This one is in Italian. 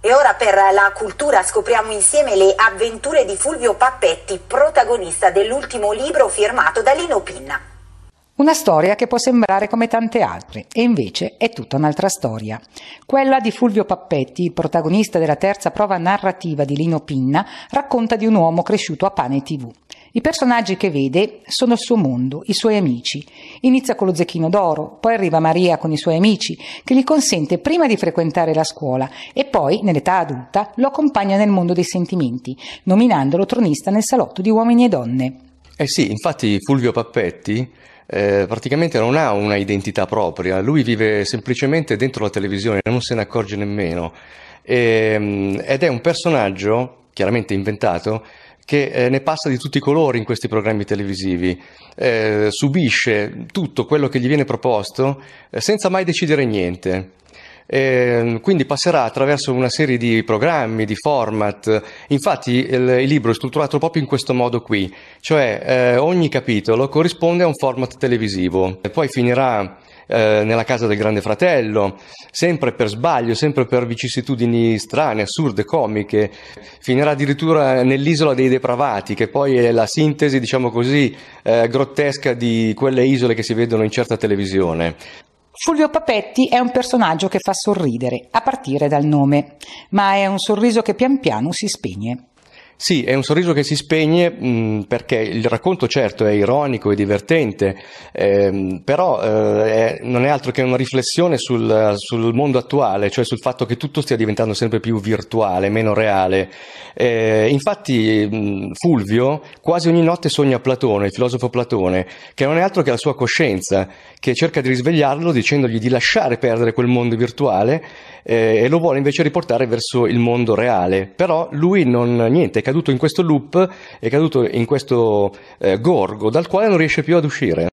E ora per la cultura scopriamo insieme le avventure di Fulvio Pappetti, protagonista dell'ultimo libro firmato da Lino Pinna. Una storia che può sembrare come tante altre, e invece è tutta un'altra storia. Quella di Fulvio Pappetti, protagonista della terza prova narrativa di Lino Pinna, racconta di un uomo cresciuto a pane e tv. I personaggi che vede sono il suo mondo, i suoi amici. Inizia con lo zecchino d'oro, poi arriva Maria con i suoi amici, che gli consente prima di frequentare la scuola e poi, nell'età adulta, lo accompagna nel mondo dei sentimenti, nominandolo tronista nel salotto di uomini e donne. Eh sì, infatti Fulvio Pappetti eh, praticamente non ha una identità propria, lui vive semplicemente dentro la televisione, non se ne accorge nemmeno. E, ehm, ed è un personaggio chiaramente inventato, che eh, ne passa di tutti i colori in questi programmi televisivi, eh, subisce tutto quello che gli viene proposto eh, senza mai decidere niente. Eh, quindi passerà attraverso una serie di programmi, di format. Infatti il, il libro è strutturato proprio in questo modo qui, cioè eh, ogni capitolo corrisponde a un format televisivo e poi finirà eh, nella casa del Grande Fratello, sempre per sbaglio, sempre per vicissitudini strane, assurde, comiche, finirà addirittura nell'isola dei depravati, che poi è la sintesi, diciamo così, eh, grottesca di quelle isole che si vedono in certa televisione. Fulvio Papetti è un personaggio che fa sorridere, a partire dal nome, ma è un sorriso che pian piano si spegne. Sì, è un sorriso che si spegne mh, mm, perché il racconto certo è ironico e divertente, ehm, però eh, è, non è altro che una riflessione sul, sul, mondo attuale, cioè sul fatto che tutto stia diventando sempre più virtuale, meno reale. Eh, infatti mh, mm, Fulvio quasi ogni notte sogna Platone, il filosofo Platone, che non è altro che la sua coscienza, che cerca di risvegliarlo dicendogli di lasciare perdere quel mondo virtuale eh, e lo vuole invece riportare verso il mondo reale. Però lui non niente caduto in questo loop, è caduto in questo eh, gorgo dal quale non riesce più ad uscire.